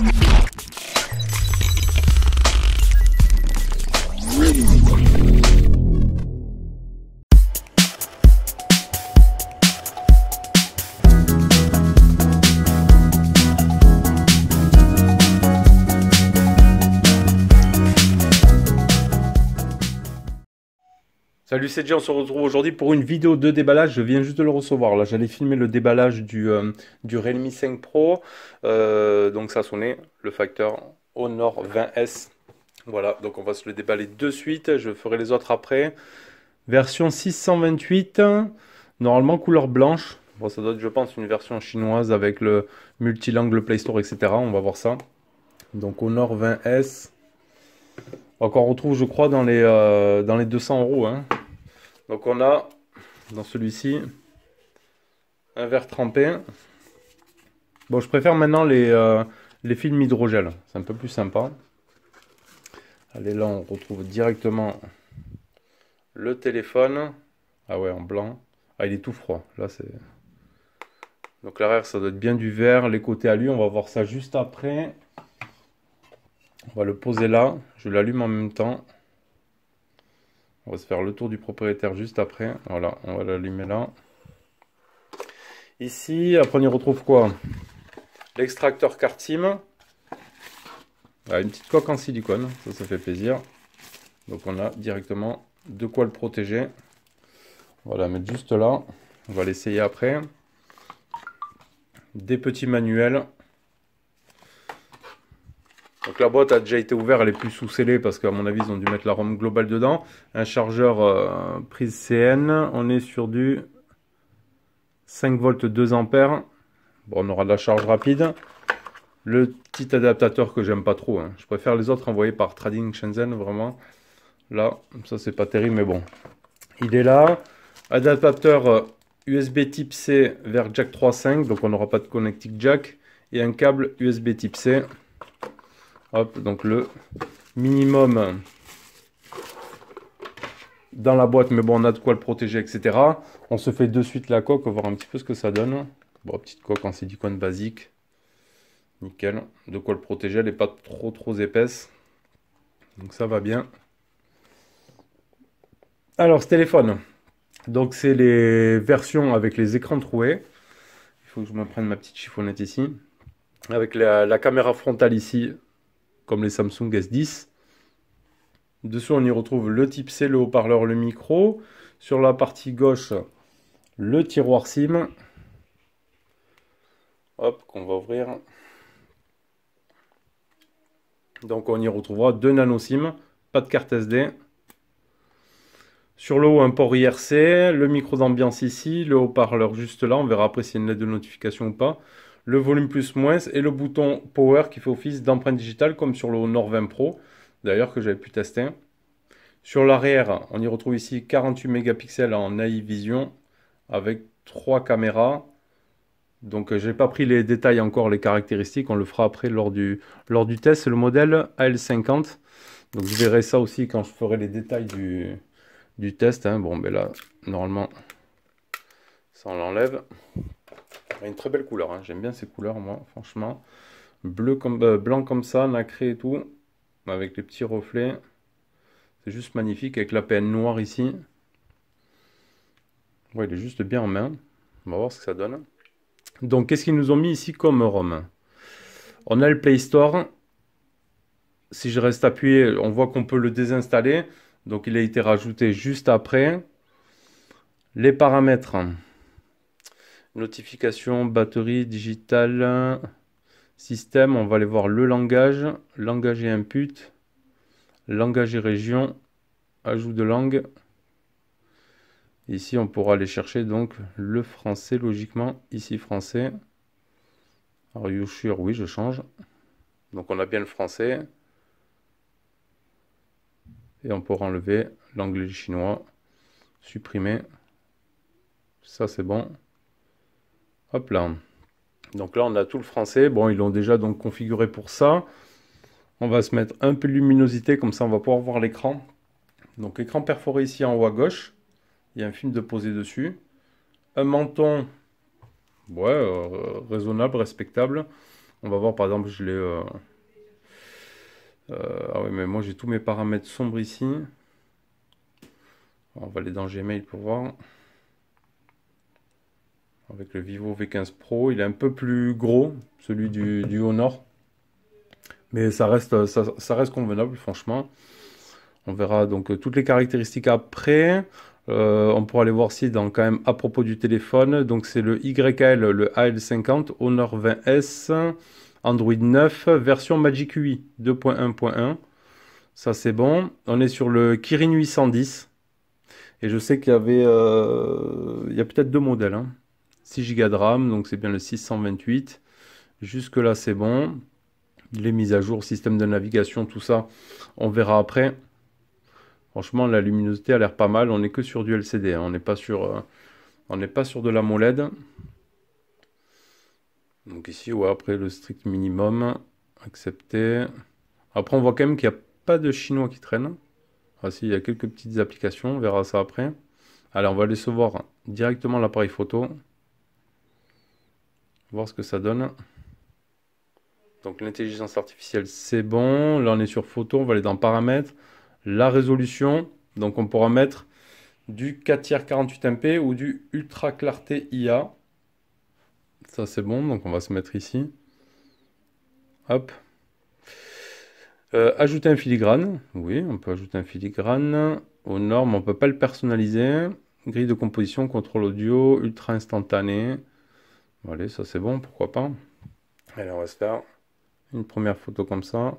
Thank you. Salut on se retrouve aujourd'hui pour une vidéo de déballage. Je viens juste de le recevoir. Là, j'allais filmer le déballage du, euh, du Realme 5 Pro. Euh, donc ça sonnait le facteur Honor 20S. Voilà, donc on va se le déballer de suite. Je ferai les autres après. Version 628, normalement couleur blanche. Bon, ça doit être, je pense, une version chinoise avec le multilingue Play Store, etc. On va voir ça. Donc Honor 20S. on retrouve, je crois, dans les, euh, dans les 200 euros. Hein. Donc on a dans celui-ci un verre trempé. Bon, je préfère maintenant les, euh, les films hydrogel, c'est un peu plus sympa. Allez, là on retrouve directement le téléphone. Ah ouais, en blanc. Ah, il est tout froid, là c'est... Donc l'arrière, ça doit être bien du verre, Les côtés à lui, on va voir ça juste après. On va le poser là. Je l'allume en même temps. On va se faire le tour du propriétaire juste après. Voilà, on va l'allumer là. Ici, après on y retrouve quoi L'extracteur Cartim. Ah, une petite coque en silicone, ça, ça fait plaisir. Donc on a directement de quoi le protéger. Voilà, va mettre juste là. On va l'essayer après. Des petits manuels la boîte a déjà été ouverte, elle est plus sous-scellée parce qu'à mon avis, ils ont dû mettre la ROM globale dedans. Un chargeur euh, prise CN, on est sur du 5 volts 2 ampères. Bon, on aura de la charge rapide. Le petit adaptateur que j'aime pas trop. Hein. Je préfère les autres envoyés par Trading Shenzhen, vraiment. Là, ça c'est pas terrible, mais bon. Il est là. Adaptateur USB euh, type C vers jack 3.5, donc on n'aura pas de connectique jack. Et un câble USB type C Hop, donc le minimum dans la boîte, mais bon, on a de quoi le protéger, etc. On se fait de suite la coque, on va voir un petit peu ce que ça donne. Bon, petite coque en hein, silicone basique. Nickel. De quoi le protéger, elle n'est pas trop trop épaisse. Donc ça va bien. Alors, ce téléphone. Donc c'est les versions avec les écrans troués. Il faut que je me prenne ma petite chiffonnette ici. Avec la caméra frontale ici, comme les Samsung S10. Dessous on y retrouve le type C, le haut-parleur, le micro. Sur la partie gauche, le tiroir SIM. Hop, qu'on va ouvrir. Donc on y retrouvera deux nano SIM, pas de carte SD. Sur le haut, un port IRC, le micro d'ambiance ici, le haut-parleur juste là. On verra après s'il y a une lettre de notification ou pas le volume plus moins et le bouton power qui fait office d'empreinte digitale comme sur le Honor 20 Pro, d'ailleurs que j'avais pu tester. Sur l'arrière, on y retrouve ici 48 mégapixels en AI Vision avec trois caméras. Donc euh, je n'ai pas pris les détails encore, les caractéristiques, on le fera après lors du, lors du test. C'est le modèle AL50. Donc je verrai ça aussi quand je ferai les détails du, du test. Hein. Bon, mais ben là, normalement, ça on l'enlève. Une très belle couleur, hein. j'aime bien ces couleurs moi, franchement. Bleu comme, euh, blanc comme ça, nacré et tout, avec les petits reflets. C'est juste magnifique, avec la peine noire ici. Ouais, il est juste bien en main. On va voir ce que ça donne. Donc, qu'est-ce qu'ils nous ont mis ici comme ROM On a le Play Store. Si je reste appuyé, on voit qu'on peut le désinstaller. Donc, il a été rajouté juste après. Les paramètres. Notification, batterie, digital, système. On va aller voir le langage. Langage et input. Langage et région. Ajout de langue. Ici, on pourra aller chercher donc le français, logiquement. Ici, français. alors Oui, je change. Donc, on a bien le français. Et on pourra enlever l'anglais chinois. Supprimer. Ça, c'est bon. Hop là. Donc là, on a tout le français. Bon, ils l'ont déjà donc configuré pour ça. On va se mettre un peu de luminosité, comme ça on va pouvoir voir l'écran. Donc écran perforé ici en haut à gauche. Il y a un film de poser dessus. Un menton, ouais, euh, raisonnable, respectable. On va voir par exemple, je l'ai... Euh, euh, ah oui, mais moi j'ai tous mes paramètres sombres ici. On va aller dans Gmail pour voir avec le Vivo V15 Pro. Il est un peu plus gros, celui du, Honor. Mais ça reste, ça, reste convenable, franchement. On verra donc euh, toutes les caractéristiques après. Euh, on pourra aller voir si dans quand même à propos du téléphone. Donc c'est le YL, le AL50, Honor 20S, Android 9, version Magic UI 2.1.1. Ça c'est bon. On est sur le Kirin 810. Et je sais qu'il y avait, euh, il y a peut-être deux modèles. Hein. 6 Go de RAM, donc c'est bien le 628. Jusque-là, c'est bon. Les mises à jour, système de navigation, tout ça, on verra après. Franchement, la luminosité a l'air pas mal. On n'est que sur du LCD, hein. on n'est pas sur, euh, on n'est pas sur de l'AMOLED. Donc ici, après le strict minimum, accepté. Après, on voit quand même qu'il n'y a pas de chinois qui traînent. Ah si, il y a quelques petites applications, on verra ça après. alors on va aller se voir directement l'appareil photo voir ce que ça donne. Donc l'intelligence artificielle, c'est bon. Là, on est sur photo, on va aller dans paramètres. La résolution, donc on pourra mettre du 4 tiers 48 MP ou du ultra clarté IA. Ça, c'est bon, donc on va se mettre ici. Hop. Euh, ajouter un filigrane. Oui, on peut ajouter un filigrane. Aux normes, on ne peut pas le personnaliser. Grille de composition, contrôle audio, ultra instantané allez, ça c'est bon, pourquoi pas. Allez, on va se faire une première photo comme ça.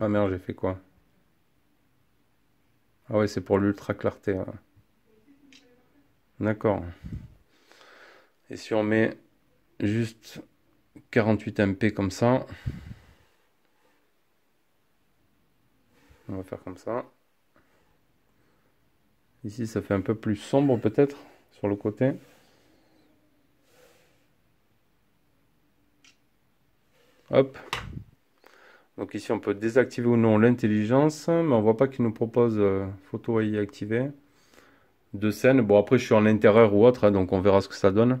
Ah merde, j'ai fait quoi Ah ouais, c'est pour l'ultra clarté. D'accord. Et si on met juste 48 MP comme ça. On va faire comme ça. Ici, ça fait un peu plus sombre peut-être le côté. Hop. Donc ici, on peut désactiver ou non l'intelligence, mais on voit pas qu'il nous propose euh, photo photo AI activé Deux scènes. Bon, après, je suis en intérieur ou autre, hein, donc on verra ce que ça donne.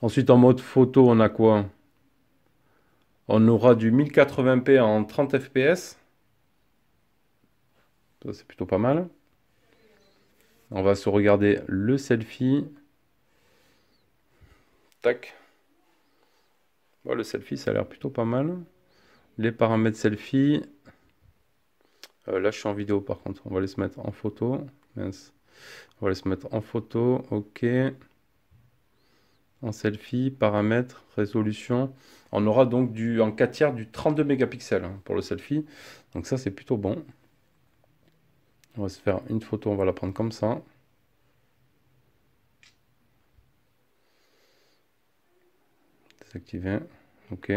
Ensuite, en mode photo, on a quoi On aura du 1080p en 30 fps. Ça, c'est plutôt pas mal. On va se regarder le selfie. Tac. le selfie, ça a l'air plutôt pas mal. Les paramètres selfie. Euh, là, je suis en vidéo par contre. On va aller se mettre en photo. On va aller se mettre en photo. OK. En selfie, paramètres, résolution. On aura donc du, en 4 tiers du 32 mégapixels hein, pour le selfie. Donc ça, c'est plutôt bon. On va se faire une photo, on va la prendre comme ça. Désactiver. Ok.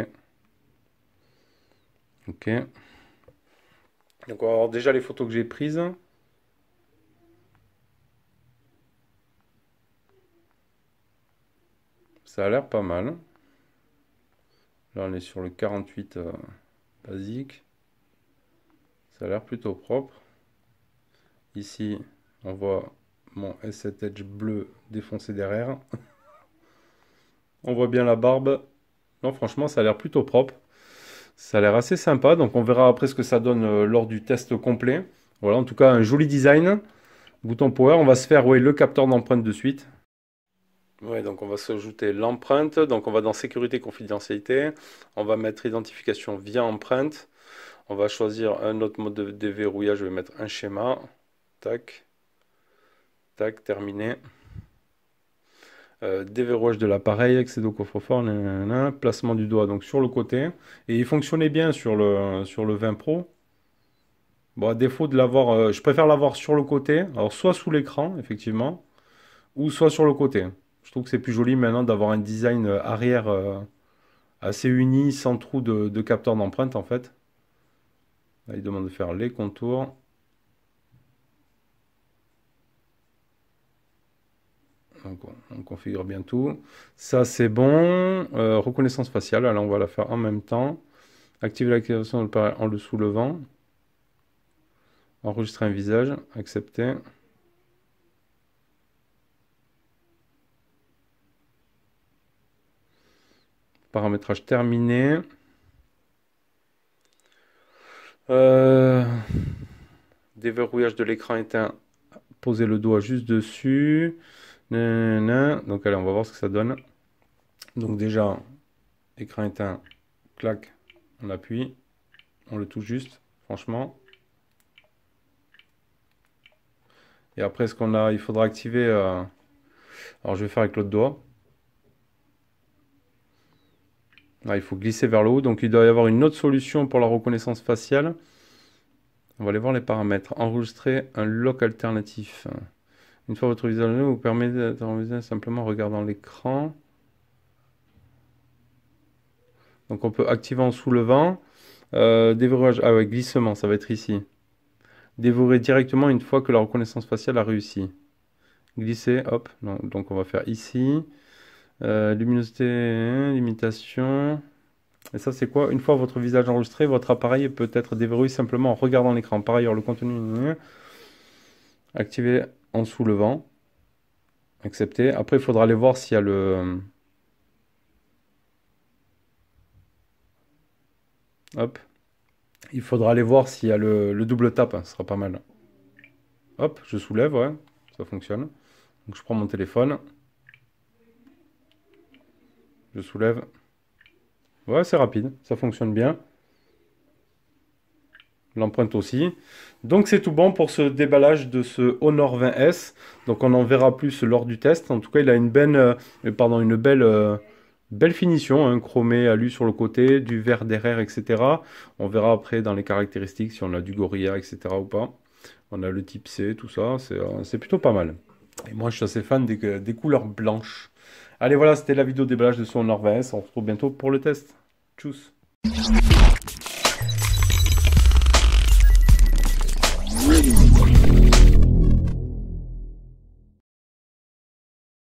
Ok. Donc on va avoir déjà les photos que j'ai prises. Ça a l'air pas mal. Là on est sur le 48 euh, basique. Ça a l'air plutôt propre. Ici, on voit mon S7 Edge bleu défoncé derrière. on voit bien la barbe. Non, franchement, ça a l'air plutôt propre. Ça a l'air assez sympa. Donc, on verra après ce que ça donne euh, lors du test complet. Voilà, en tout cas, un joli design. Bouton power. On va se faire le capteur d'empreinte de suite. Ouais, donc on va se ajouter l'empreinte. Donc, on va dans sécurité, confidentialité. On va mettre identification via empreinte. On va choisir un autre mode de déverrouillage. Je vais mettre un schéma. Tac. Tac, terminé. Euh, de l'appareil, accès au coffre-fort, placement du doigt donc sur le côté. Et il fonctionnait bien sur le, sur le 20 Pro. Bon, à défaut de l'avoir, euh, je préfère l'avoir sur le côté, alors soit sous l'écran, effectivement, ou soit sur le côté. Je trouve que c'est plus joli maintenant d'avoir un design euh, arrière euh, assez uni, sans trou de, de capteur d'empreinte en fait. Là, il demande de faire les contours. on, configure bien tout. Ça c'est bon. Euh, reconnaissance faciale, alors on va la faire en même temps. Activer l'activation en le soulevant. Enregistrer un visage, accepter. Paramétrage terminé. Euh, déverrouillage de l'écran éteint. Poser le doigt juste dessus. Donc allez, on va voir ce que ça donne. Donc déjà, écran éteint, clac, on appuie, on le touche juste, franchement. Et après, ce qu'on a, il faudra activer... Euh, alors je vais faire avec l'autre doigt. il faut glisser vers le haut, donc il doit y avoir une autre solution pour la reconnaissance faciale. On va aller voir les paramètres. Enregistrer un lock alternatif. Une fois votre visage vous permet visage simplement en regardant l'écran. Donc on peut activer en soulevant. Euh, déverrouillage, ah ouais, glissement, ça va être ici. Dévorer directement une fois que la reconnaissance faciale a réussi. Glisser, hop, donc on va faire ici. Euh, luminosité, hein, limitation. Et ça, c'est quoi Une fois votre visage enregistré, votre appareil peut être déverrouillé simplement en regardant l'écran. Par ailleurs, le contenu. Hein, activer en soulevant. accepté. Après, il faudra aller voir s'il y a le... Hop. Il faudra aller voir s'il y a le, le double tap. Hein, ce sera pas mal. Hop, je soulève, ouais. Ça fonctionne. Donc je prends mon téléphone. Je soulève. Ouais, c'est rapide. Ça fonctionne bien l'empreinte aussi. Donc c'est tout bon pour ce déballage de ce Honor 20S. Donc on en verra plus lors du test. En tout cas, il a une belle, euh, pardon, une belle, euh, belle finition, un hein, chromé alu sur le côté, du vert derrière, etc. On verra après dans les caractéristiques si on a du Gorilla, etc. ou pas. On a le type C, tout ça, euh, c'est plutôt pas mal. Et moi, je suis assez fan des, des couleurs blanches. Allez, voilà, c'était la vidéo déballage de ce Honor 20S. On se retrouve bientôt pour le test. Tchuss